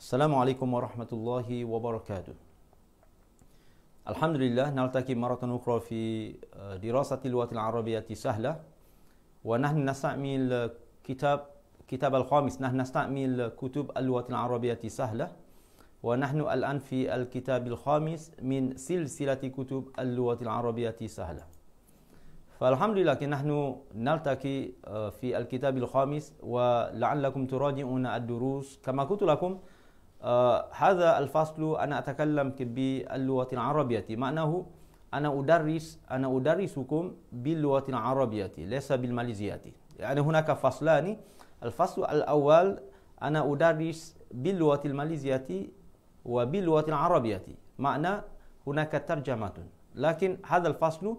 السلام عليكم ورحمة الله وبركاته الحمد لله نلتقي مرة أخرى في آه، دراسة اللغة العربية سهلة ونحن نستعمل كتاب كتاب الخامس نحن نستعمل كتب اللغة العربية سهلة ونحن الآن في الكتاب الخامس من سلسلة كتب اللغة العربية سهلة فالحمد لله نحن نلتقي آه، في الكتاب الخامس ولعلكم تراجعون الدروس كما قلت لكم آه، هذا الفصل أنا أتكلم باللغة العربية معناه أنا أدرس أنا أدرسكم باللغة العربية ليس بالماليزية يعني هناك فصلان الفصل الأول أنا أدرس باللغة الماليزية وباللغة العربية معنى هناك ترجمة لكن هذا الفصل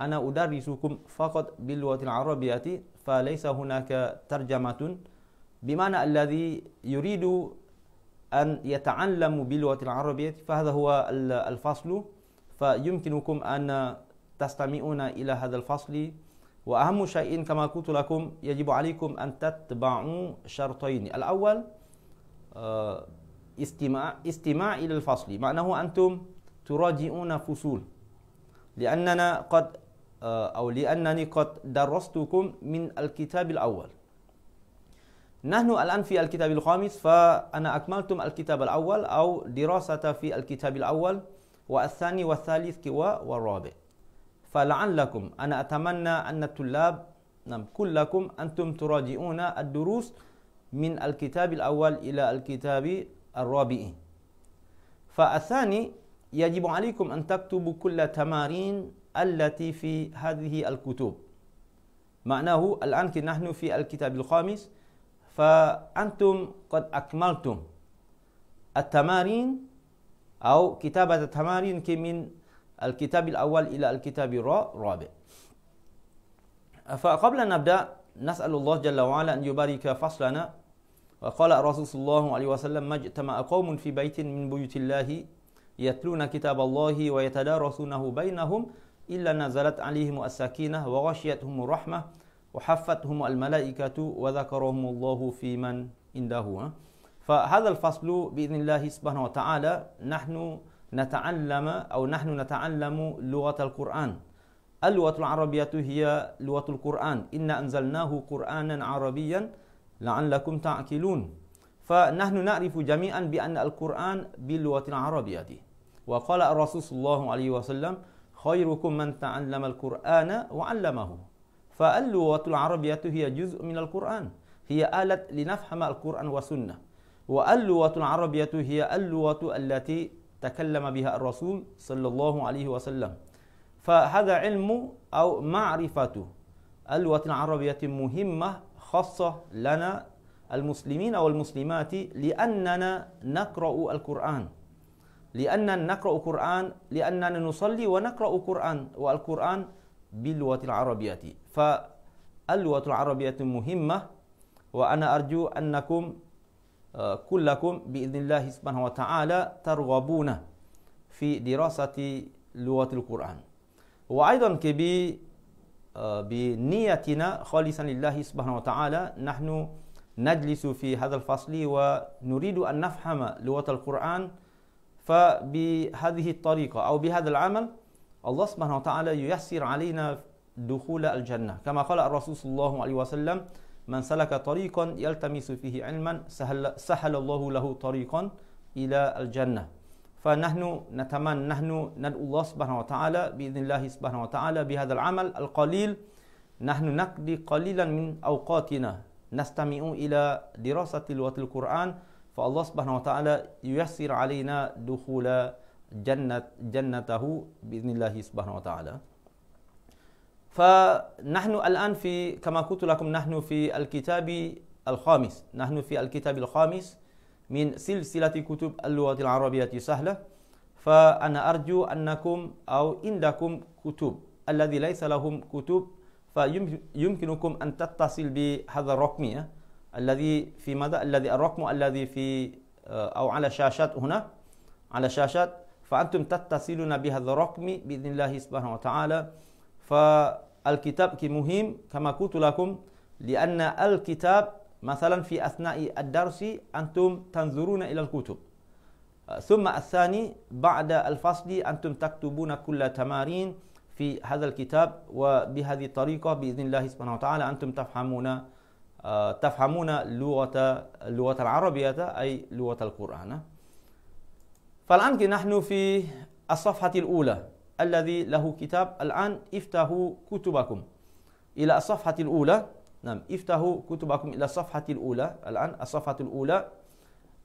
أنا أدرسكم فقط باللغة العربية فليس هناك ترجمة بمعنى الذي يريد أن يتعلموا باللغة العربية فهذا هو الفصل فيمكنكم أن تستمعون إلى هذا الفصل وأهم شيء كما قلت لكم يجب عليكم أن تتبعوا شرطين الأول آه، استماع استماع إلى الفصل معناه أنتم تراجعون فصول لأننا قد آه، أو لأنني قد درستكم من الكتاب الأول نحن الآن في الكتاب الخامس فأنا أكملتم الكتاب الأول أو دراسة في الكتاب الأول والثاني والثالث والرابع فلعلكم أنا أتمنى أن الطلاب نعم كلكم أنتم تراجعون الدروس من الكتاب الأول إلى الكتاب الرابع فالثاني يجب عليكم أن تكتبوا كل تمارين التي في هذه الكتب معناه الآن نحن في الكتاب الخامس فأنتم قد أكملتم التمارين أو كتابة التمارين من الكتاب الأول إلى الكتاب الرابع فقبل أن نبدأ نسأل الله جل وعلا أن يبارك فصلنا وقال الرسول صلى الله عليه وسلم ما اجتمع قوم في بيت من بيوت الله يتلون كتاب الله ويتدارسونه بينهم إلا نزلت عليهم السكينة وغشيتهم الرحمة وحفتهم الملائكة وذكرهم الله في من عنده فهذا الفصل بإذن الله سبحانه وتعالى نحن نتعلم أو نحن نتعلم لغة القرآن اللغة العربية هي لغة القرآن إنا أنزلناه قرآنا عربيا لعلكم تعقلون فنحن نعرف جميعا بأن القرآن باللغة العربية وقال الرسول صلى الله عليه وسلم خيركم من تعلم القرآن وعلمه فاللغة العربية هي جزء من القرآن هي آلة لنفهم القرآن والسنة واللغة العربية هي اللغة التي تكلم بها الرسول صلى الله عليه وسلم فهذا علم أو معرفة اللغة العربية مهمة خاصة لنا المسلمين والمسلمات لأننا نقرأ القرآن لأننا نقرأ القرآن لأننا نصلي ونقرأ القرآن والقرآن باللغة العربية فاللغة العربية مهمة وأنا أرجو أنكم آه، كلكم بإذن الله سبحانه وتعالى ترغبون في دراسة لغة القرآن وأيضا كبي آه، بنيتنا خالصا لله سبحانه وتعالى نحن نجلس في هذا الفصل ونريد أن نفهم لغة القرآن فبهذه الطريقة أو بهذا العمل الله سبحانه وتعالى ييسر علينا دخول الجنة كما قال الرسول صلى الله عليه وسلم من سلك طريقا يلتمس فيه علما سهل, سهل الله له طريقا إلى الجنة فنحن نتمنى نحن ندعو الله سبحانه وتعالى بإذن الله سبحانه وتعالى بهذا العمل القليل نحن نقضي قليلا من أوقاتنا نستمع إلى دراسة لغة القرآن فالله سبحانه وتعالى ييسر علينا دخول جنته بإذن الله سبحانه وتعالى فنحن الآن في كما قلت لكم نحن في الكتاب الخامس نحن في الكتاب الخامس من سلسلة كتب اللغة العربية سهلة فأنا أرجو أنكم أو عندكم كتب الذي ليس لهم كتب فيمكنكم أن تتصل بهذا الرقم آه، الذي في ماذا الذي الرقم الذي في آه، أو على شاشات هنا على شاشات فأنتم تتصلون بهذا الرقم بإذن الله سبحانه وتعالى فالكتاب مهم كما قلت لكم لأن الكتاب مثلا في أثناء الدرس أنتم تنظرون إلى الكتب ثم الثاني بعد الفصل أنتم تكتبون كل تمارين في هذا الكتاب وبهذه الطريقة بإذن الله سبحانه وتعالى أنتم تفهمون آه، تفهمون لغة اللغة العربية أي لغة القرآن فالآن نحن في الصفحة الأولى الذي له كتاب الآن افتحوا كتبكم إلى الصفحة الأولى نعم افتحوا كتبكم إلى الصفحة الأولى الآن الصفحة الأولى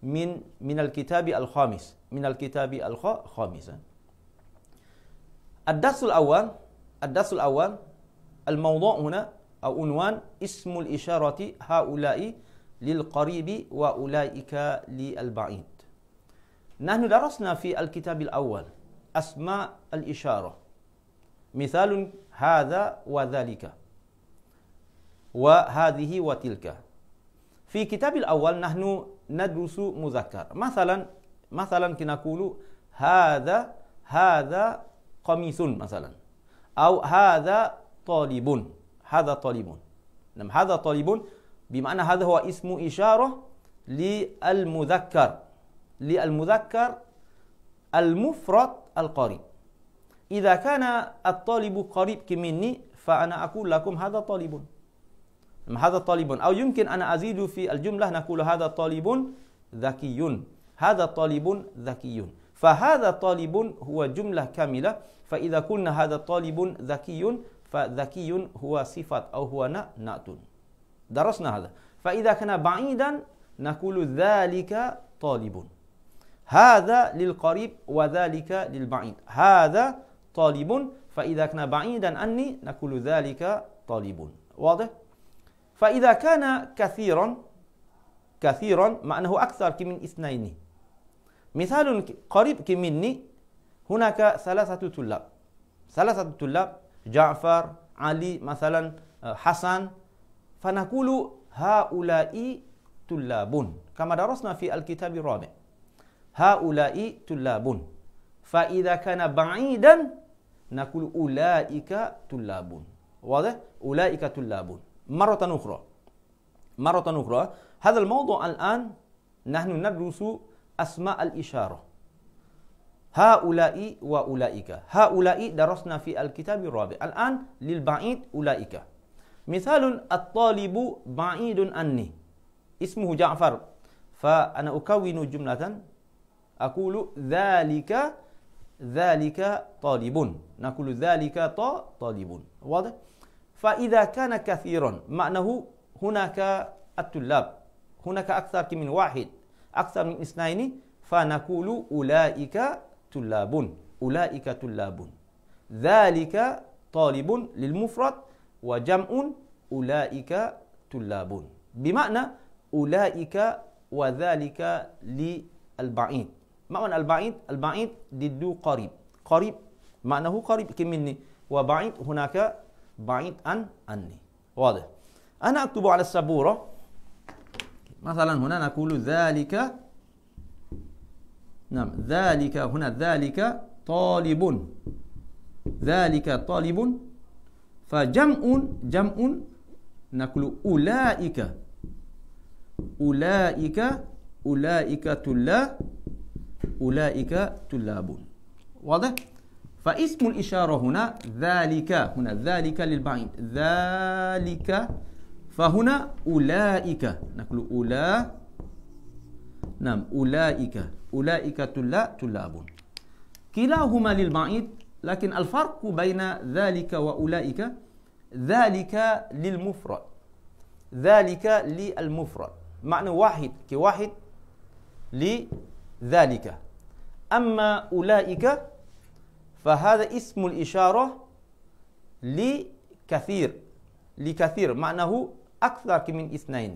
من من الكتاب الخامس من الكتاب الخامس الدرس الأول الدرس الأول الموضوع هنا أو عنوان اسم الإشارة هؤلاء للقريب وأولئك للبعيد نحن درسنا في الكتاب الأول أسماء الإشارة مثال هذا وذلك وهذه وتلك في كتاب الأول نحن ندرس مذكر مثلا مثلا نقول هذا هذا قميص مثلا أو هذا طالب هذا طالب نعم هذا طالب بمعنى هذا هو اسم إشارة للمذكر للمذكر المفرد القريب إذا كان الطالب قريب مني فأنا أقول لكم هذا طالب هذا طالب أو يمكن أن أزيد في الجملة نقول هذا طالب ذكي هذا طالب ذكي فهذا طالب هو جملة كاملة فإذا قلنا هذا طالب ذكي فذكي هو صفة أو هو نأت درسنا هذا فإذا كان بعيدا نقول ذلك طالب هذا للقريب وذلك للبعيد هذا طالب فإذا كان بعيدا عني نقول ذلك طالب واضح؟ فإذا كان كثيرا كثيرا مع أنه أكثر من اثنين مثال قريب مني هناك ثلاثة طلاب ثلاثة طلاب جعفر علي مثلا حسن فنقول هؤلاء طلاب كما درسنا في الكتاب الرابع هؤلاء طلاب فإذا كان بعيدا نقول أولئك طلاب واضح أولئك طلاب مرة أخرى مرة أخرى هذا الموضوع الآن نحن ندرس أسماء الإشارة هؤلاء وأولئك هؤلاء درسنا في الكتاب الرابع الآن للبعيد أولئك مثال الطالب بعيد عني اسمه جعفر فأنا أكون جملة أقول ذلك ذلك طالب نقول ذلك طالب واضح فإذا كان كثيرا معناه هناك الطلاب هناك أكثر من واحد أكثر من اثنين فنقول أولئك طلاب أولئك طلاب ذلك طالب للمفرد وجمع أولئك طلاب بمعنى أولئك وذلك للبعيد معنى البعيد البعيد ضده قريب قريب معناه قريب مني وبعيد هناك بعيد عن عني واضح أنا أكتب على السبورة مثلا هنا نقول ذلك نعم ذلك هنا ذلك طالب ذلك طالب فجمع جمع نقول أولئك أولئك أولئك طلاب أولئك تلابون واضح؟ فاسم الإشارة هنا ذلك هنا ذلك للبعيد ذلك فهنا أولئك نقول أولا نعم أولئك أولئك تلا طلاب كلاهما للبعيد لكن الفرق بين ذلك وأولئك ذلك للمفرد ذلك للمفرد معنى واحد كواحد ل ذلك أما أولئك فهذا اسم الإشارة لكثير لكثير معناه أكثر من اثنين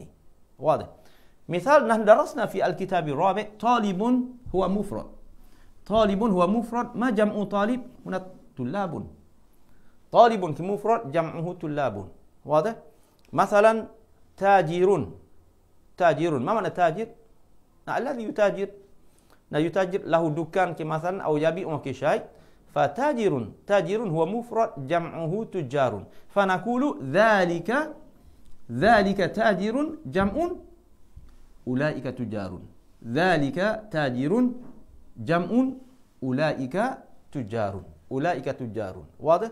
واضح مثال نحن درسنا في الكتاب الرابع طالب هو مفرد طالب هو مفرد ما جمع طالب هنا طلاب طالب كمفرد جمعه طلاب واضح مثلا تاجر تاجر ما معنى تاجر الذي يتاجر لا يتاجر له دكان مثلا أو يبيع كشيء فتاجر تاجر هو مفرد جمعه تجار فنقول ذلك ذلك تاجر جمع أولئك تجار ذلك تاجر جمع أولئك تجار أولئك تجار واضح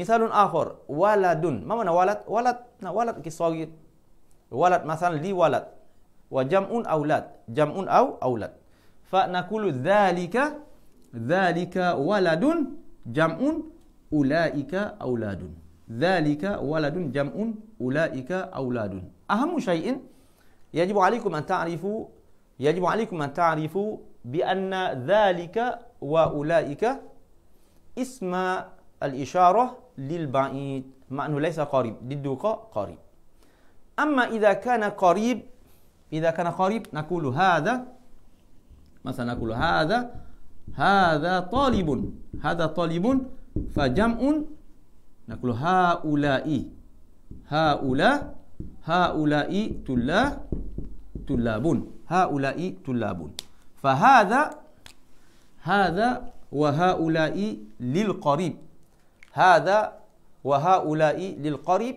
مثال آخر ولد ما معنى ولد ولد ولد كصغير ولد مثلا لي ولد وجمع أولاد جمع أو أولاد فنقول ذلك ذلك ولد جمع أولئك أولاد ذلك ولد جمع أولئك أولاد أهم شيء يجب عليكم أن تعرفوا يجب عليكم أن تعرفوا بأن ذلك وأولئك اسم الإشارة للبعيد مع أنه ليس قريب للدوقة قريب أما إذا كان قريب إذا كان قريب نقول هذا مثلا نقول هذا هذا طالب هذا طالب فجمع نقول هؤلاء هؤلاء هؤلاء طلاب طلاب هؤلاء طلاب فهذا هذا وهؤلاء للقريب هذا وهؤلاء للقريب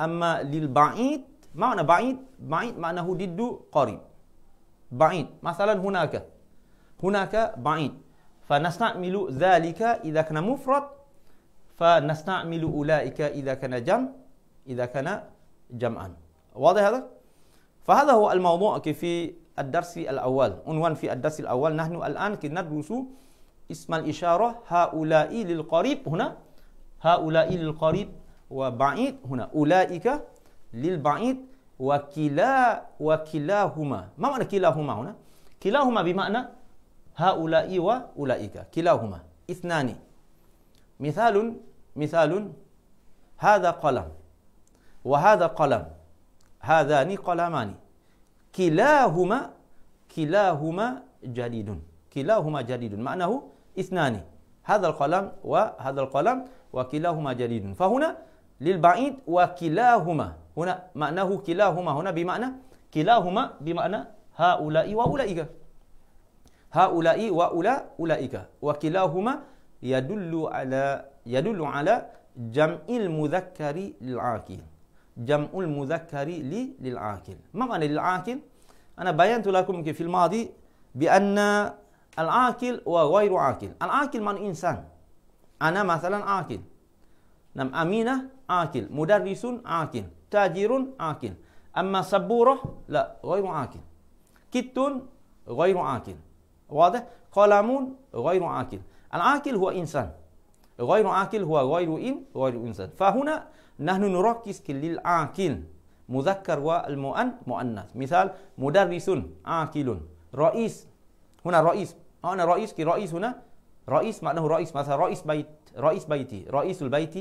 أما للبعيد معنى بعيد بعيد معناه ضد قريب بعيد مثلا هناك هناك بعيد فنستعمل ذلك إذا كان مفرد فنستعمل أولئك إذا كان جمع إذا كان جمعا واضح هذا؟ فهذا هو الموضوع في الدرس الأول عنوان في الدرس الأول نحن الآن ندرس اسم الإشارة هؤلاء للقريب هنا هؤلاء للقريب وبعيد هنا أولئك للبعيد وكلا وكلاهما ما معنى كلاهما هنا كلاهما بمعنى هؤلاء وأولئك كلاهما اثنان مثال مثال هذا قلم وهذا قلم هذان قلمان كلاهما كلاهما جديد كلاهما جديد معناه اثنان هذا القلم وهذا القلم وكلاهما جديد فهنا للبعيد وكلاهما هنا معناه كلاهما هنا بمعنى كلاهما بمعنى هؤلاء وأولئك هؤلاء وأولئك وكلاهما يدل على يدل على جمع المذكر للعاقل جمع المذكر للعاقل ما معنى للعاقل أنا بينت لكم في الماضي بأن العاقل وغير عاقل العاقل من إنسان أنا مثلا عاقل نعم أمينة عاقل مدرس عاقل تاجر عاقل أما سبورة لا غير عاقل كت غير عاقل واضح قلمون غير عاقل العاقل هو إنسان غير عاقل هو غير إن غير إنسان فهنا نحن نركز للعاقل مذكر والمؤن مؤنث مثال مدرس عاقل رئيس هنا رئيس هنا رئيس كي رئيس هنا رئيس معناه رئيس مثلا رئيس بيت رئيس بيتي رئيس البيت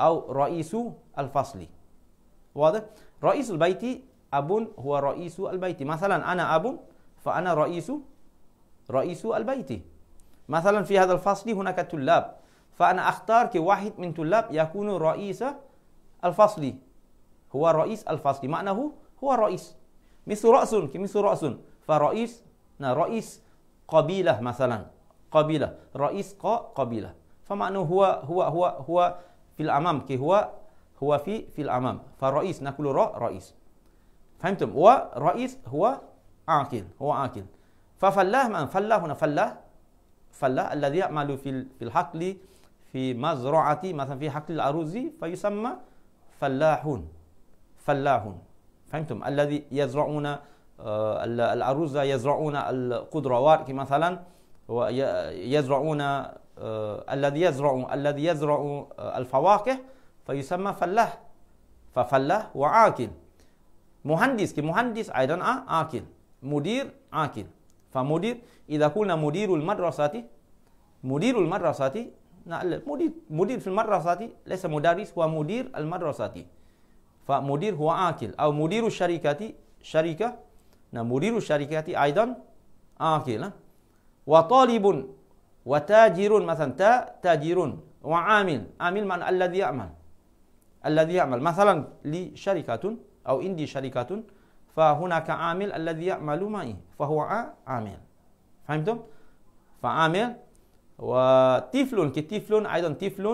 أو رئيس الفصل واضح رئيس البيت أب هو رئيس البيت مثلا أنا أب فأنا رئيس رئيس البيت مثلا في هذا الفصل هناك طلاب فأنا أختار كواحد من طلاب يكون رئيس الفصل هو رئيس الفصل معناه هو رئيس مثل رأس كمثل رأس فرئيس رئيس قبيلة مثلا قبيلة رئيس قبيلة فمعناه هو هو هو هو في الأمام كي هو هو في في الأمام فالرئيس نقول را رئيس فهمتم ورئيس هو عاقل هو عاقل ففلاه من فلاه هنا فلاه فلاه الذي يعمل في في الحقل في مزرعة مثلا في حقل الأرز فيسمى فلاحون فلاحون فهمتم الذي يزرعون آه، الأرز يزرعون القدروات مثلا ويزرعون آه، الذي يزرع الذي يزرع آه، الفواكه فيسمى فلاح ففلاح وعاقل مهندس كمهندس أيضا آه، عاقل مدير عاقل فمدير إذا قلنا مدير المدرسة مدير المدرسة نعم، مدير مدير في المدرسة ليس مدرس هو مدير المدرسة فمدير هو عاقل أو مدير الشركة شركة نعم، مدير الشركة أيضا عاقل وطالب وتاجر مثلا تاجر وعامل عامل من الذي يعمل الذي يعمل مثلا لي شركة أو عندي شركة فهناك عامل الذي يعمل معي فهو عامل فهمتم؟ فعامل وطفل كطفل أيضا طفل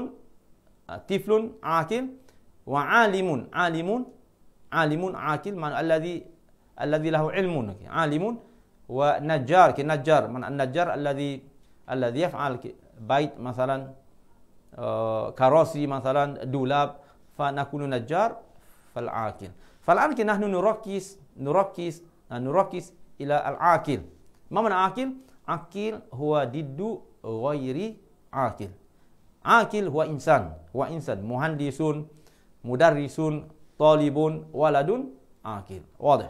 طفل عاقل وعالم عالم عالم عاقل من الذي الذي له علم عالم ونجار كنجار من النجار الذي الذي يفعل بيت مثلا آه، كراسي مثلا دولاب فنكون نجار فالعاقل فالآن نحن نركز نركز نركز إلى العاقل ما معنى عاقل؟ عاقل هو ضد غير عاقل عاقل هو إنسان هو إنسان مهندس مدرس طالب ولد عاقل واضح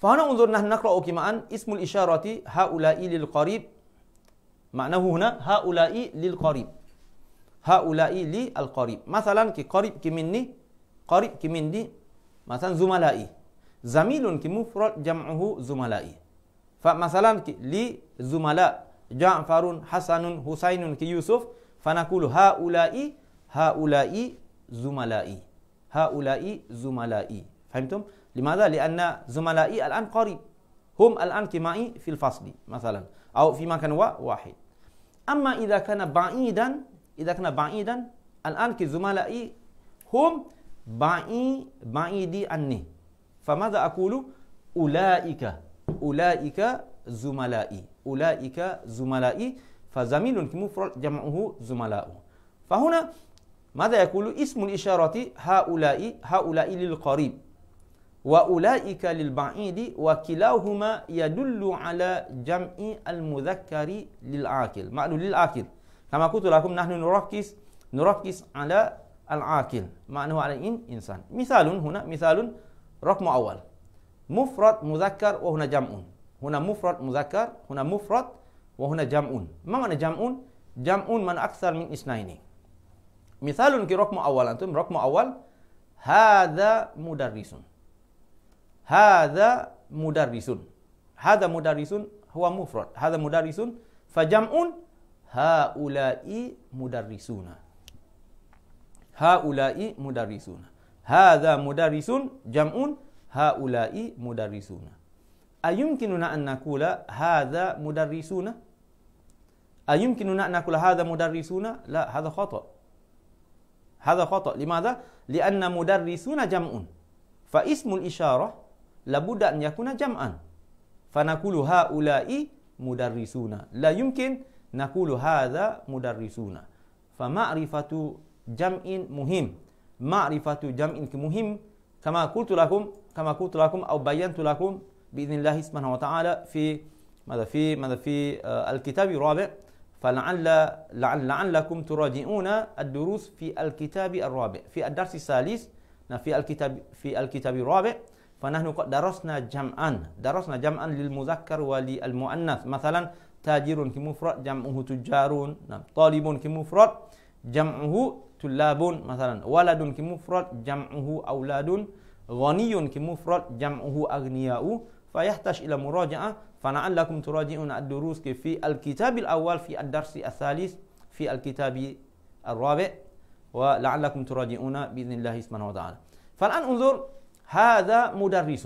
فهنا انظر نحن نقرأ أن اسم الإشارة هؤلاء للقريب معناه هنا هؤلاء للقريب haula'i li al-qarib. Masalan ki qarib ki minni, qarib ki minni, masalan zumala'i. Zamilun ki mufrad jam'uhu zumala'i. Fa masalan ki li zumala Ja'farun, Hasanun, Husainun ki Yusuf, fa naqulu haula'i haula'i zumala'i. Haula'i zumala'i. Fahimtum? Limadha? Li'anna zumala'i al-an qarib. Hum al-an kima'i fil fasli, masalan. Atau fi makan wa wahid. Amma idha kana ba'idan, إذا كان بعيدا الآن زملائي هم بعيد بعيدي عني فماذا أقول أولئك أولئك زملائي أولئك زملائي فزميل مفرد جمعه زملاء فهنا ماذا يقول اسم الإشارة هؤلاء هؤلاء للقريب وأولئك للبعيد وكلاهما يدل على جمع المذكر للعاقل معنى للعاقل كما قلت لكم نحن نركز نركز على العاقل أنه على إنسان مثال هنا مثال رقم أول مفرد مذكر وهنا جمع هنا مفرد مذكر هنا مفرد وهنا جمع ما معنى جمع جمع من أكثر من اثنين مثال كي رقم أول أنتم رقم أول هذا مدرس هذا مدرس هذا مدرس هو مفرد هذا مدرس فجمع هؤلاء مدرسون هؤلاء مدرسون هذا مدرس جمع هؤلاء مدرسون أيمكننا أن نقول هذا مدرسون أيمكننا أن نقول هذا مدرسون لا هذا خطأ هذا خطأ لماذا؟ لأن مدرسون جمع فاسم الإشارة لابد أن يكون جمعا فنقول هؤلاء مدرسون لا يمكن نقول هذا مدرسون فمعرفة جمع مهم معرفة جمع مهم كما قلت لكم كما قلت لكم أو بينت لكم بإذن الله سبحانه وتعالى في ماذا في ماذا في آه، الكتاب الرابع فلعل لعل لعلكم تراجعون الدروس في الكتاب الرابع في الدرس الثالث في الكتاب في الكتاب الرابع فنحن قد درسنا جمعا درسنا جمعا للمذكر وللمؤنث مثلا تاجر كمفرد جمعه تجارون نعم طالب كمفرد جمعه طلاب مثلا ولد كمفرد جمعه أولاد غني كمفرد جمعه أغنياء فيحتاج إلى مراجعة فلعلكم تراجعون الدروس في الكتاب الأول في الدرس الثالث في الكتاب الرابع ولعلكم تراجعون بإذن الله سبحانه وتعالى فالآن انظر هذا مدرس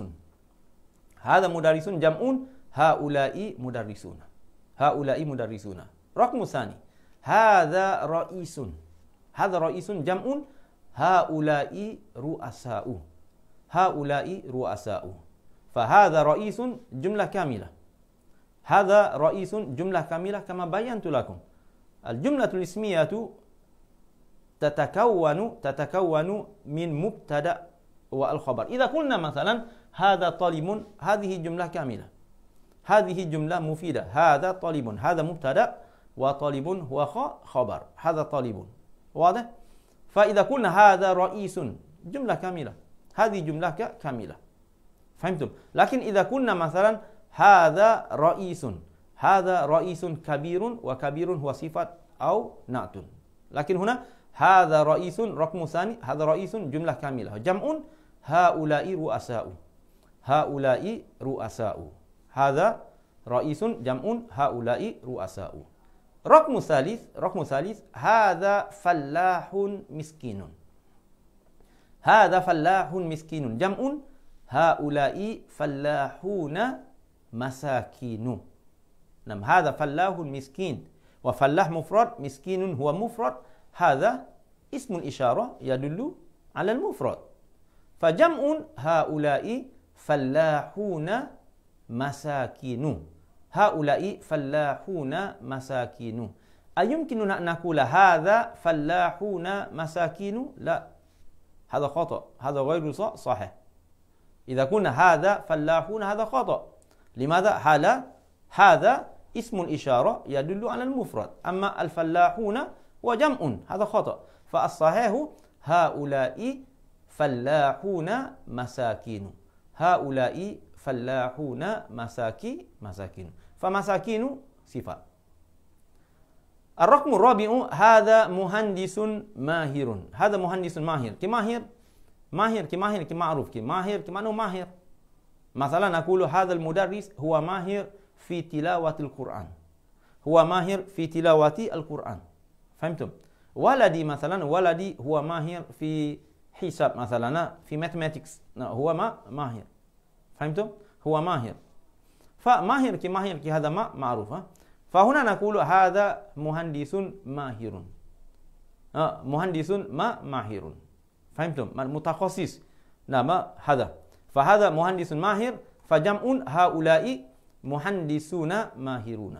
هذا مدرس جمع هؤلاء مدرسون هؤلاء مدرسون رقم ثاني هذا رئيس هذا رئيس جمع هؤلاء رؤساء هؤلاء رؤساء فهذا رئيس جملة كاملة هذا رئيس جملة كاملة كما بينت لكم الجملة الاسمية تتكون تتكون من مبتدأ والخبر إذا قلنا مثلا هذا طالب هذه جملة كاملة هذه جملة مفيدة هذا طالب هذا مبتدأ وطالب هو خبر هذا طالب واضح؟ فإذا قلنا هذا رئيس جملة كاملة هذه جملة كاملة فهمتم؟ لكن إذا قلنا مثلا هذا رئيس هذا رئيس كبير وكبير هو صفة أو نعت لكن هنا هذا رئيس رقم ثاني هذا رئيس جملة كاملة جمع هؤلاء رؤساء هؤلاء رؤساء هذا رئيس جمع هؤلاء رؤساء رقم ثالث رقم ثالث هذا فلاح مسكين هذا فلاح مسكين جمع هؤلاء فلاحون مساكين نعم هذا فلاح مسكين وفلاح مفرد مسكين هو مفرد هذا اسم الإشارة يدل على المفرد فجمع هؤلاء فلاحون مساكين هؤلاء فلاحون مساكين أيمكننا أن نقول هذا فلاحون مساكين لا هذا خطأ هذا غير صحيح إذا قلنا هذا فلاحون هذا خطأ لماذا؟ هلا هذا اسم الإشارة يدل على المفرد أما الفلاحون وجمع هذا خطأ فالصحيح هؤلاء فلاحون مساكين هؤلاء فلاحون مساكي مساكين فمساكين صفة الرقم الرابع هذا مهندس ماهر هذا مهندس ماهر كي ماهر ماهر كي ماهر كي معروف كي ماهر كي معناه ماهر مثلا أقول هذا المدرس هو ماهر في تلاوة القرآن هو ماهر في تلاوة القرآن فهمتم ولدي مثلا ولدي هو ماهر في حساب مثلا في ماثماتيكس هو ما ماهر فهمتم؟ هو ماهر فماهر كي ماهر كي هذا ما معروف فهنا نقول هذا مهندس ماهر آه، مهندس ما ماهر فهمتم؟ متخصص نعم هذا فهذا مهندس ماهر فجمع هؤلاء مهندسون ماهرون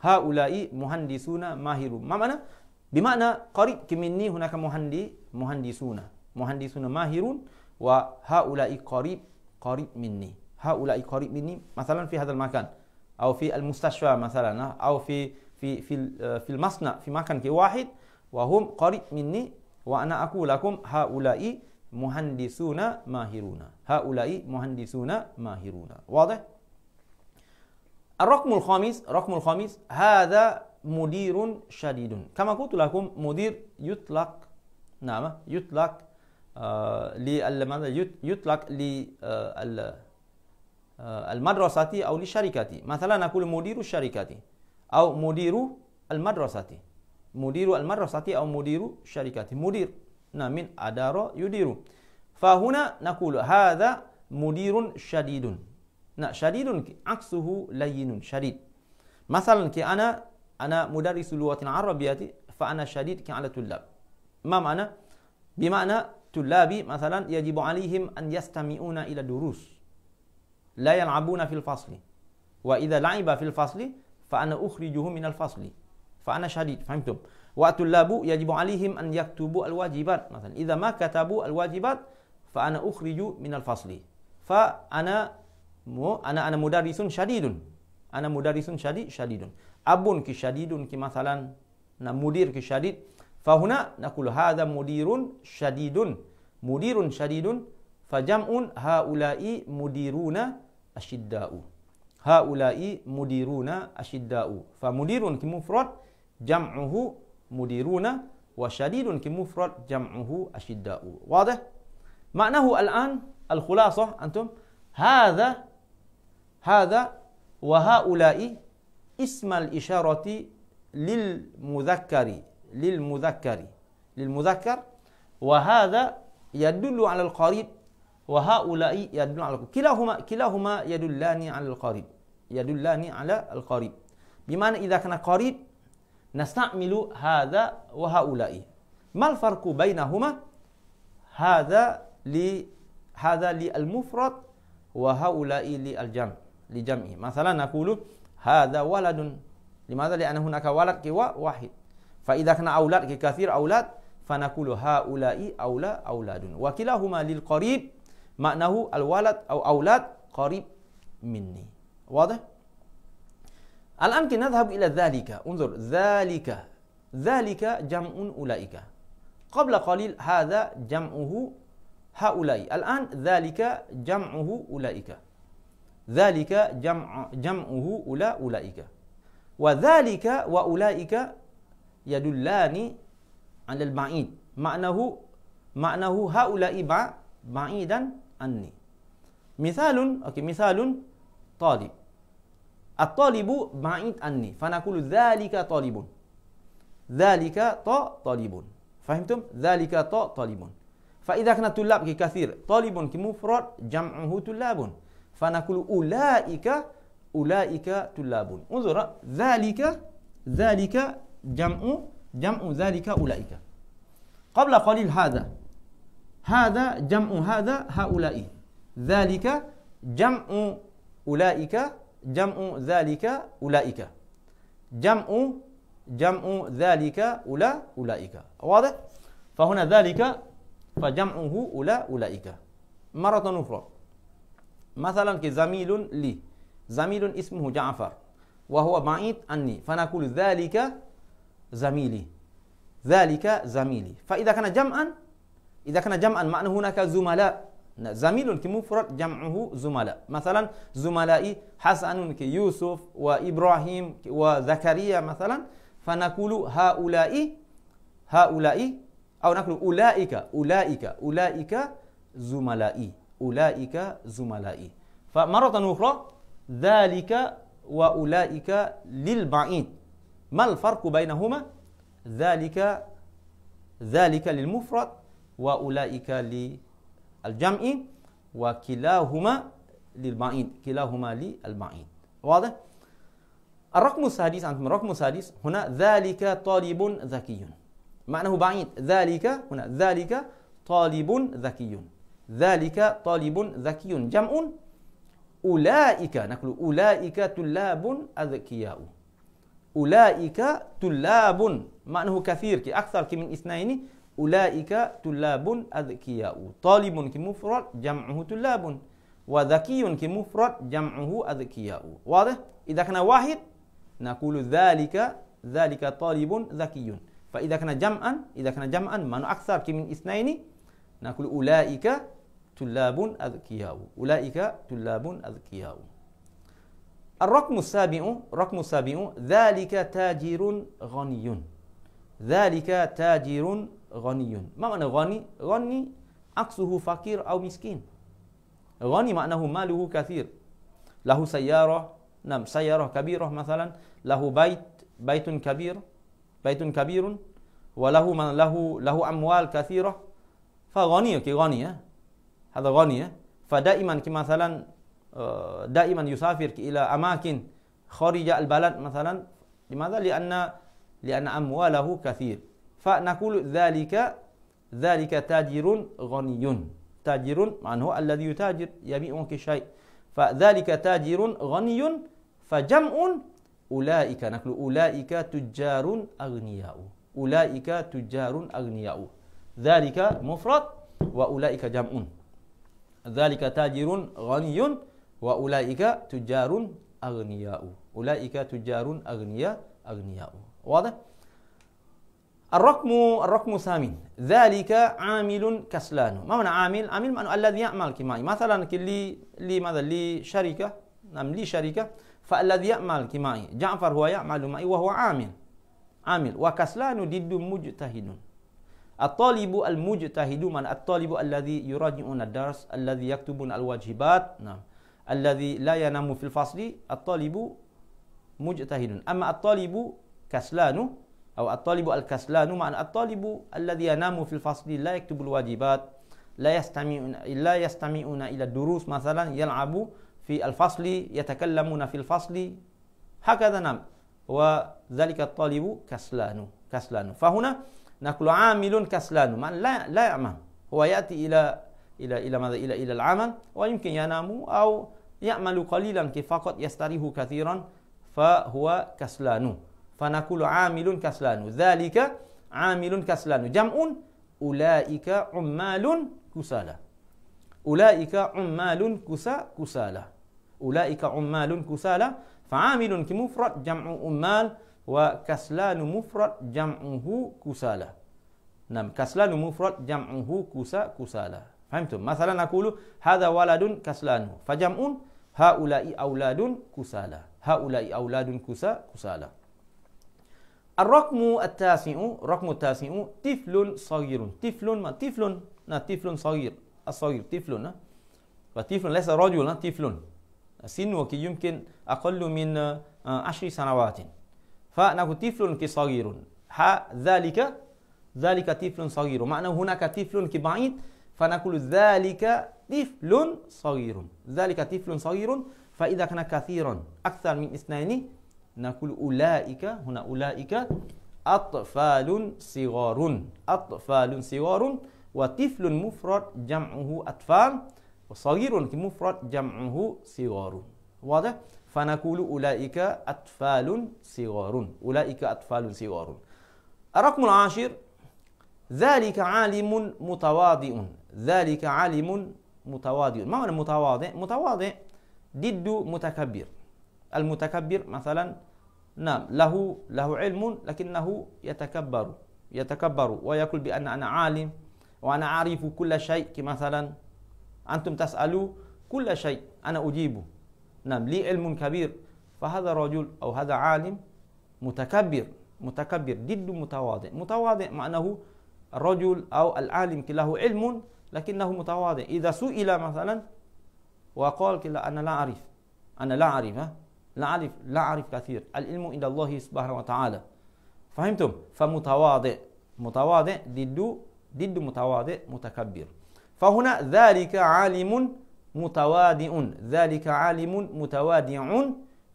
هؤلاء مهندسون ماهرون ما معنى؟ بمعنى قريب مني هناك مهندي مهندسون مهندسون ماهرون وهؤلاء قريب قريب مني هؤلاء قريب مني مثلا في هذا المكان أو في المستشفى مثلا أو في في في في المصنع في مكان واحد وهم قريب مني وأنا أقول لكم هؤلاء مهندسون ماهرون هؤلاء مهندسون ماهرون واضح؟ الرقم الخامس رقم الخامس هذا مدير شديد كما قلت لكم مدير يطلق نعم يطلق آه، لماذا يطلق للمدرسة آه، آه، أو للشركة مثلا نقول مدير الشركة أو مدير المدرسة مدير المدرسة أو مدير الشركة مدير نعم من أدار يدير فهنا نقول هذا مدير شديد نعم شديد عكسه لين شديد مثلا كي أنا أنا مدرس لغة عربية فأنا شديد على الطلاب ما معنى؟ بمعنى طلابي مثلا يجب عليهم أن يستمعون إلى الدروس لا يلعبون في الفصل وإذا لعب في الفصل فأنا أخرجهم من الفصل فأنا شديد فهمتم والطلاب يجب عليهم أن يكتبوا الواجبات مثلا إذا ما كتبوا الواجبات فأنا أخرج من الفصل فأنا أنا أنا مدرس شديد أنا مدرس شديد شديد أب شديد مثلا مدير شديد فهنا نقول هذا مدير شديد مدير شديد فجمع هؤلاء مديرون أشداء هؤلاء مديرون أشداء فمدير كمفرد جمعه مديرون وشديد كمفرد جمعه أشداء واضح؟ معناه الآن الخلاصة أنتم هذا هذا وهؤلاء اسم الإشارة للمذكر للمذكر للمذكر وهذا يدل على القريب وهؤلاء يدل على القريب كلاهما كلاهما يدلان على القريب يدلان على القريب بمعنى إذا كان قريب نستعمل هذا وهؤلاء ما الفرق بينهما هذا ل هذا للمفرد وهؤلاء للجمع لجمعه مثلا نقول هذا ولد لماذا لأن هناك ولد واحد فإذا كان أولاد كثير أولاد فنقول هؤلاء أولى أولاد وكلاهما للقريب معناه الولد أو أولاد قريب مني واضح؟ الآن كي نذهب إلى ذلك انظر ذلك ذلك جمع أولئك قبل قليل هذا جمعه هؤلاء الآن ذلك جمعه أولئك ذلك جمع جمعه أولئك وذلك وأولئك yadullani 'ala al-ba'id. Maknahu maknahu haula'i ba'idan anni. Misalun, okey, misalun talib. At-talibu ba'id anni. Fanaqulu dhalika talibun. Dhalika ta talibun. Fahimtum? Dhalika ta talibun. فإذا كان طلاب كثير طالب كمفرد جمعه طلاب فنقول أولئك أولئك طلاب انظر ذلك ذلك جمع جمع ذلك أولئك قبل قليل هذا هذا جمع هذا هؤلاء ذلك جمع أولئك جمع ذلك أولئك جمع جمع ذلك أولى أولئك واضح؟ فهنا ذلك فجمعه أولى أولئك مرة أخرى مثلا كزميل لي زميل اسمه جعفر وهو بعيد عني فنقول ذلك زميلي ذلك زميلي فإذا كان جمعا إذا كان جمعا معنى هناك زملاء زميل كمفرد جمعه زملاء مثلا زملائي حسن كيوسف وإبراهيم وزكريا مثلا فنقول هؤلاء هؤلاء أو نقول أولئك أولئك أولئك زملائي أولئك زملائي فمرة أخرى ذلك وأولئك للبعيد ما الفرق بينهما ذلك ذلك للمفرد وأولئك للجمع وكلاهما للبعيد كلاهما للبعيد واضح؟ الرقم السادس عندكم الرقم السادس هنا ذلك طالب ذكي معناه بعيد ذلك هنا ذلك طالب ذكي ذلك طالب ذكي جمع أولئك نقول أولئك طلاب أذكياء أولئك طلاب معناه كثير كي أكثر كي من اثنين أولئك طلاب أذكياء طالب كمفرد جمعه طلاب وذكي كمفرد جمعه أذكياء واضح إذا كان واحد نقول ذلك ذلك طالب ذكي فإذا كان جمعا إذا كان جمعا من أكثر من اثنين نقول أولئك طلاب أذكياء أولئك طلاب أذكياء الرقم السابع الرقم السابع ذلك تاجر غني ذلك تاجر غني ما معنى غني غني عكسه فقير أو مسكين غني معناه ماله كثير له سيارة نعم سيارة كبيرة مثلا له بيت بيت كبير بيت كبير وله من له له أموال كثيرة فغني كغني هذا غني فدائما كمثلا آه، دائما يسافر إلى أماكن خارج البلد مثلا لماذا؟ لأن لأن أمواله كثير فنقول ذلك ذلك تاجر غني تاجر من هو الذي يتاجر يبيعك شيء فذلك تاجر غني فجمع أولئك نقول أولئك تجار أغنياء أولئك تجار أغنياء ذلك مفرد وأولئك جمع ذلك تاجر غني wa ulaika tujarun aghniya'u ulaika tujarun أغنياء aghniya'u واضح الرقم الرقم الثامن ذلك عامل كسلان ما هو عامل عامل معنى الذي يعمل كما مثلا كلي لي ماذا لي شركه نعم لي شركه فالذي يعمل كما جعفر هو يعمل معي وهو عامل عامل وكسلان ضد مجتهد الطالب المجتهد من الطالب الذي يراجعون الدرس الذي يكتبون الواجبات نعم الذي لا ينام في الفصل الطالب مجتهد أما الطالب كسلان أو الطالب الكسلان معنى الطالب الذي ينام في الفصل لا يكتب الواجبات لا يستمعون لا يستمعون إلى الدروس مثلا يلعب في الفصل يتكلمون في الفصل هكذا نام وذلك الطالب كسلان كسلان فهنا نقول عامل كسلان معنى لا لا يعمل هو يأتي إلى إلى إلى ماذا إلى إلى العمل ويمكن ينام أو يعمل قليلا فقط يستريح كثيرا فهو كسلان فنقول عامل كسلان ذلك عامل كسلان جمع أولئك عمال كسالى أولئك عمال كسا كسالى أولئك عمال كسالى فعامل كمفرد جمع أمال وكسلان مفرد جمعه كسالى نعم كسلان مفرد جمعه كسا كسالى فهمتم مثلا نقول هذا ولد كسلان فجمع هؤلاء أولاد كسالى هؤلاء أولاد كسا كسالى الرقم التاسع رقم التاسع طفل صغير طفل ما طفل طفل صغير الصغير طفل فطفل ليس رجل طفل سنك يمكن أقل من آه، عشر سنوات فنقول طفل صغير ذلك ذلك طفل صغير معنى هناك طفل بعيد فنقول ذلك طفل صغير ذلك طفل صغير فإذا كان كثيرا أكثر من اثنين نقول أولئك هنا أولئك أطفال صغار أطفال صغار وطفل مفرد جمعه أطفال وصغير مفرد جمعه صغار واضح فنقول أولئك أطفال صغار أولئك أطفال صغار الرقم العاشر ذلك عالم متواضع ذلك عالم متواضع ما معنى متواضع متواضع ضد متكبر المتكبر مثلا نعم له له علم لكنه يتكبر يتكبر ويقول بأن أنا عالم وأنا أعرف كل شيء مثلا أنتم تسألوا كل شيء أنا أجيبه نعم لي علم كبير فهذا رجل أو هذا عالم متكبر متكبر ضد متواضع متواضع معناه الرجل أو العالم له علم لكنه متواضع إذا سئل مثلا وقال كلا أنا لا أعرف أنا لا أعرف لا أعرف لا أعرف كثير العلم عند الله سبحانه وتعالى فهمتم فمتواضع متواضع ضد ضد متواضع متكبر فهنا ذلك عالم متواضع ذلك عالم متواضع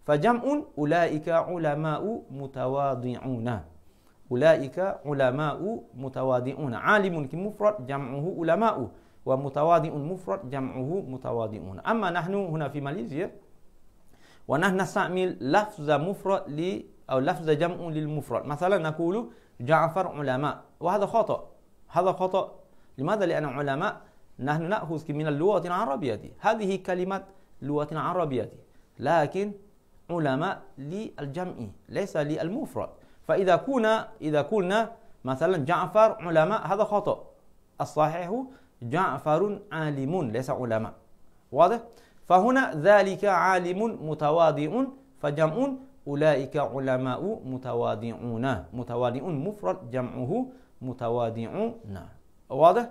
فجمع أولئك علماء متواضعون أولئك علماء متواضعون عالم مفرد جمعه علماء ومتواضع مفرد جمعه متواضعون أما نحن هنا في ماليزيا ونحن نستعمل لفظ مفرد ل أو لفظ جمع للمفرد مثلا نقول جعفر علماء وهذا خطأ هذا خطأ لماذا؟ لأن علماء نحن نأخذ من اللغة العربية دي. هذه كلمة لغة عربية دي. لكن علماء للجمع ليس للمفرد لي فإذا كنا إذا قلنا مثلا جعفر علماء هذا خطأ الصحيح جعفر عالم ليس علماء واضح فهنا ذلك عالم متواضع فجمع أولئك علماء متواضعون متواضع مفرد جمعه متواضعون واضح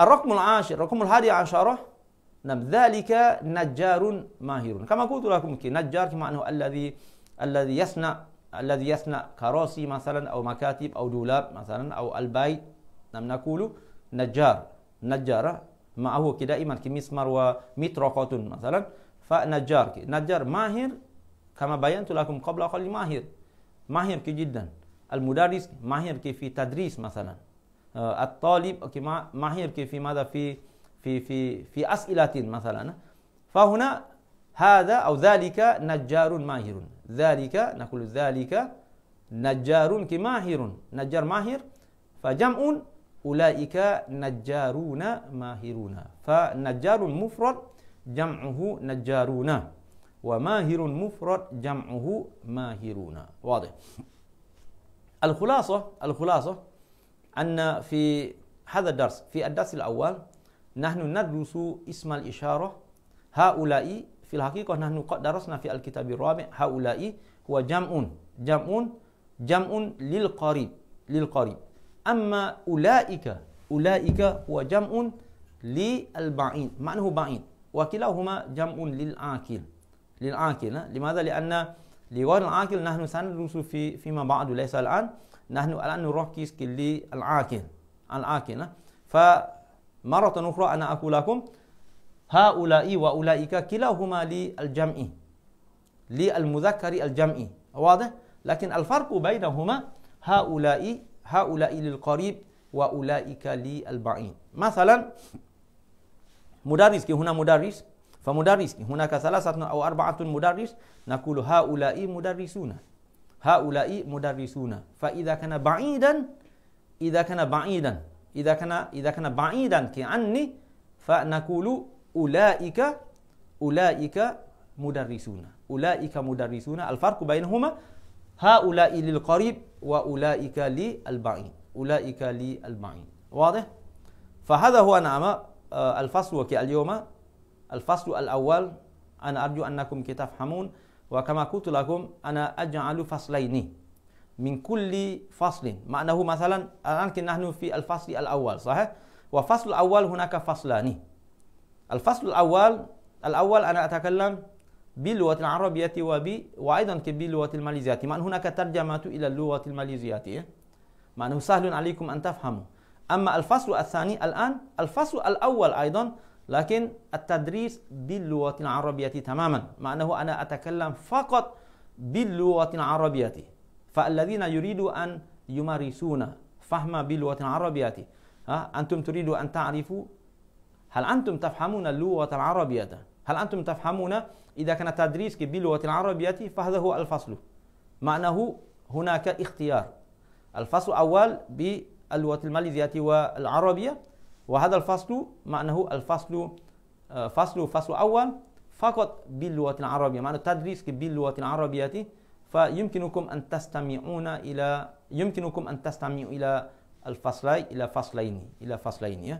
الرقم العاشر الرقم الحادي عشر نعم ذلك نجار ماهر كما قلت لكم نجار كما أنه الذي الذي يصنع الذي يصنع كراسي مثلا أو مكاتب أو دولاب مثلا أو البيت نحن نقول نجار نجار معه دائما كمسمار ومطرقة مثلا فنجار نجار ماهر كما بينت لكم قبل قليل ماهر ماهر كي جدا المدرس ماهر كي في تدريس مثلا آه، الطالب ماهر كي في ماذا في في في في أسئلة مثلا فهنا هذا أو ذلك نجار ماهر ذلك نقول ذلك نجار كماهر نجار ماهر فجمع أولئك نجارون ماهرون فنجار مفرد جمعه نجارون وماهر مفرد جمعه ماهرون واضح الخلاصة الخلاصة أن في هذا الدرس في الدرس الأول نحن ندرس اسم الإشارة هؤلاء في الحقيقة نحن قد درسنا في الكتاب الرابع هؤلاء هو جمع جمع جمع للقريب للقريب أما أولئك أولئك هو جمع للبعيد هو بعيد وكلاهما جمع للعاكل للعاقل لماذا؟ لأن لغير العاكل نحن سندرس في فيما بعد ليس الآن نحن الآن نركز للعاكل العاكل فمرة أخرى أنا أقول لكم هؤلاء وأولئك كلاهما للجمع للمذكر الجمع واضح لكن الفرق بينهما هؤلاء هؤلاء للقريب وأولئك للبعيد مثلا مدرس هنا مدرس فمدرس هناك ثلاثة أو أربعة مدرس نقول هؤلاء مدرسون هؤلاء مدرسون فإذا كان بعيدا إذا كان بعيدا إذا كان إذا كان بعيدا كعني فنقول أولئك أولئك مدرسون أولئك مدرسون الفرق بينهما هؤلاء للقريب وأولئك للبعيد أولئك للبعيد واضح؟ فهذا هو نعم آه، الفصل اليوم الفصل الأول أنا أرجو أنكم تفهمون وكما قلت لكم أنا أجعل فصلين من كل فصل معناه مثلا الآن نحن في الفصل الأول صحيح؟ وفصل الأول هناك فصلان الفصل الأول الأول أنا أتكلم باللغة العربية وب وأيضا باللغة الماليزية مع أن هناك ترجمة إلى اللغة الماليزية مع أنه سهل عليكم أن تفهموا أما الفصل الثاني الآن الفصل الأول أيضا لكن التدريس باللغة العربية تماما مع أنه أنا أتكلم فقط باللغة العربية فالذين يريدوا أن يمارسون فهم باللغة العربية أنتم تريدوا أن تعرفوا هل أنتم تفهمون اللغة العربية؟ هل أنتم تفهمون إذا كان تدريسك باللغة العربية فهذا هو الفصل معناه هناك اختيار الفصل الأول باللغة الماليزية والعربية وهذا الفصل معناه الفصل آه، فصل فصل أول فقط باللغة العربية معنى تدريسك باللغة العربية فيمكنكم أن تستمعون إلى يمكنكم أن تستمعوا إلى الفصلين إلى فصلين إلى فصلين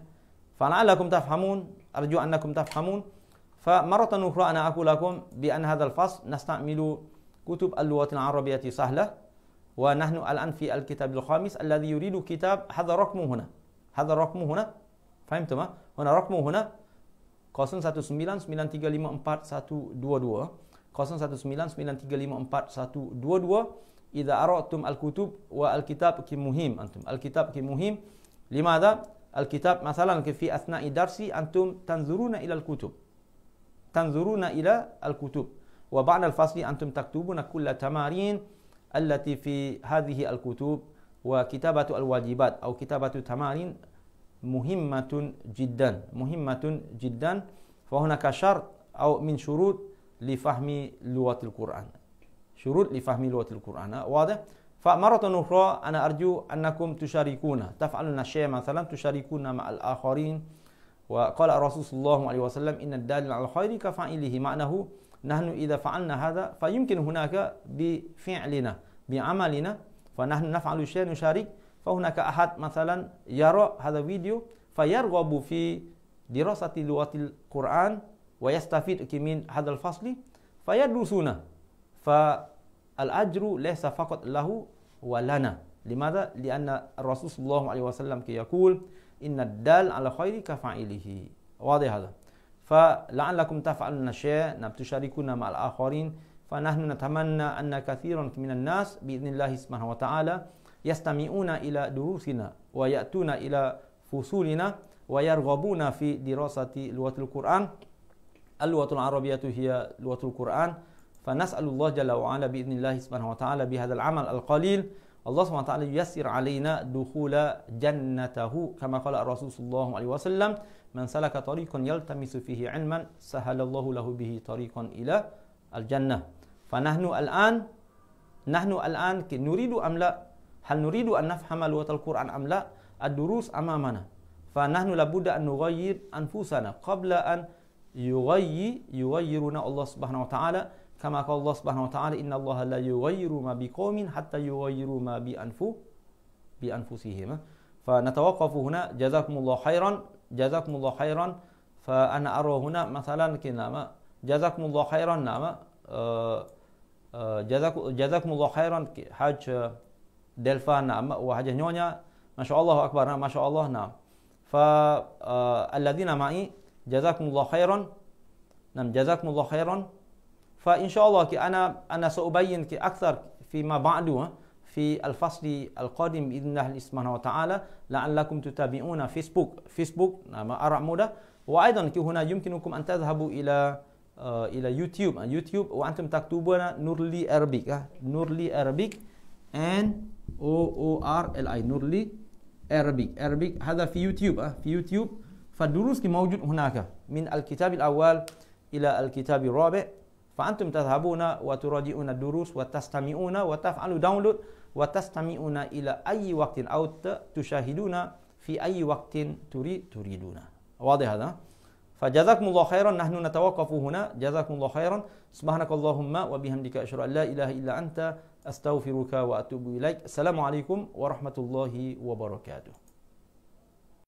فلعلكم تفهمون أرجو أنكم تفهمون فمرة أخرى أنا أقول لكم بأن هذا الفصل نستعمل كتب اللغة العربية سهلة ونحن الآن في الكتاب الخامس الذي يريد كتاب هذا الرقم هنا هذا الرقم هنا فهمتم هنا رقم هنا 0199354122 0199354122 إذا أردتم الكتب والكتاب كمهم أنتم الكتاب كمهم لماذا؟ الكتاب مثلا في أثناء درسي أنتم تنظرون إلى الكتب تنظرون إلى الكتب وبعد الفصل أنتم تكتبون كل تمارين التي في هذه الكتب وكتابة الواجبات أو كتابة تمارين مهمة جدا مهمة جدا فهناك شرط أو من شروط لفهم لغة القرآن شروط لفهم لغة القرآن واضح فمرة أخرى أنا أرجو أنكم تشاركونا تفعلون شيء مثلا تشاركونا مع الآخرين وقال الرسول صلى الله عليه وسلم إن الدال على الخير كفاعله معناه نحن إذا فعلنا هذا فيمكن هناك بفعلنا بعملنا فنحن نفعل شيء نشارك فهناك أحد مثلا يرى هذا الفيديو فيرغب في دراسة لغة القرآن ويستفيد من هذا الفصل فيدرسونا ف الأجر ليس فقط له ولنا لماذا؟ لأن الرسول صلى الله عليه وسلم كي يقول إن الدال على خير كفاعله واضح هذا فلعلكم تفعلون شيئا تشاركون مع الآخرين فنحن نتمنى أن كثيرا من الناس بإذن الله سبحانه وتعالى يستمعون إلى دروسنا ويأتون إلى فصولنا ويرغبون في دراسة لغة القرآن اللغة العربية هي لغة القرآن فنسأل الله جل وعلا بإذن الله سبحانه وتعالى بهذا العمل القليل الله سبحانه وتعالى يسر علينا دخول جنته كما قال الرسول صلى الله عليه وسلم من سلك طريقا يلتمس فيه علما سهل الله له به طريقا إلى الجنة فنحن الآن نحن الآن نريد أم لا هل نريد أن نفهم لغة القرآن أم لا الدروس أمامنا فنحن لابد أن نغير أنفسنا قبل أن يغير يغيرنا الله سبحانه وتعالى كما قال الله سبحانه وتعالى إن الله لا يغير ما بقوم حتى يغير ما بأنفو بأنفسهما فنتوقف هنا جزاكم الله خيرا جزاكم الله خيرا فأنا أرى هنا مثلا كنما جزاكم الله خيرا نما آه، آه، جزاكم الله خيرا حاج دلفا نما وحاج نيونيا ما شاء الله أكبر نعم. ما شاء الله نعم فالذين آه، معي جزاكم الله خيرا نعم جزاكم الله خيرا فإن شاء الله أنا أنا سأبين أكثر فيما بعد في الفصل القادم بإذن الله سبحانه وتعالى لعلكم تتابعون فيسبوك فيسبوك نعم، ارى مودة وأيضا هنا يمكنكم أن تذهبوا إلى آه، إلى يوتيوب يوتيوب وأنتم تكتبون نورلي أربيك نورلي أربيك N O O R L I نورلي أربيك أربيك هذا في يوتيوب آه، في يوتيوب فالدروس كي موجود هناك من الكتاب الأول إلى الكتاب الرابع فأنتم تذهبون وتراجعون الدروس وتستمعون وتفعلوا داونلود وتستمعون إلى أي وقت أو تشاهدون في أي وقت تريد تريدون واضح هذا؟ فجزاكم الله خيرا نحن نتوقف هنا جزاكم الله خيرا سبحانك اللهم وبحمدك أشهد أن لا إله إلا أنت أستغفرك وأتوب إليك السلام عليكم ورحمة الله وبركاته